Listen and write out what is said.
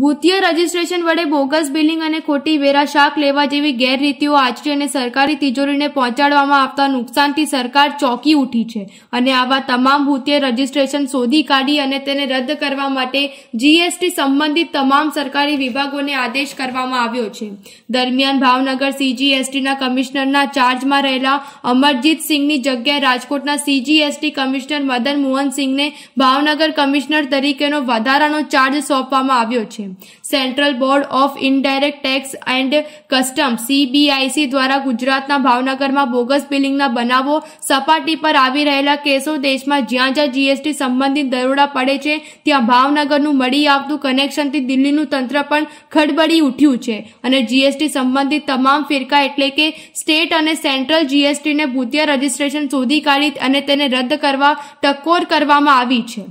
ભૂતીય registration વડે bogus billing અને ખોટી વેરા શાક લેવા જેવી ગેરરીતિઓ આચરી અને સરકારી તિજોરીને પહોંચાડવામાં આવતા નુકસાનથી સરકાર ચોકી ઉઠી છે અને આવા તમામ ભૂતીય રજીસ્ટ્રેશન શોધી કાઢી અને તેને રદ કરવા માટે જીએસટી સંબંધિત તમામ સરકારી વિભાગોને આદેશ કરવામાં આવ્યો છે દરમિયાન ભાવનગર સીજીએસટીના કમિશનરના ચાર્જમાં રહેલા અમરજીત સિંહની જગ્યાએ રાજકોટના સીજીએસટી કમિશનર મદન મોહન સિંહને ભાવનગર કમિશનર તરીકેનો વધારાનો ચાર્જ સોંપવામાં આવ્યો છે central board of indirect tax and custom CBIC દ્વારા ગુજરાતના ભાવનગરમાં બોગસ બિલિંગના બનાવો સપાટી પર આવી રહેલા કેસો દેશમાં જ્યાં જ્યાં જીએસટી સંબંધિત દરોડા પડે છે ત્યાં ભાવનગરનું મળી આવતું કનેક્શનથી દિલ્હીનું તંત્ર પણ ખડબડી ઉઠ્યું છે અને જીએસટી સંબંધિત તમામ ફિરકા એટલે કે સ્ટેટ અને સેન્ટ્રલ જીએસટીને ભૂતિયા રજીસ્ટ્રેશન શોધી કાઢી અને તેને રદ કરવા ટકોર કરવામાં આવી છે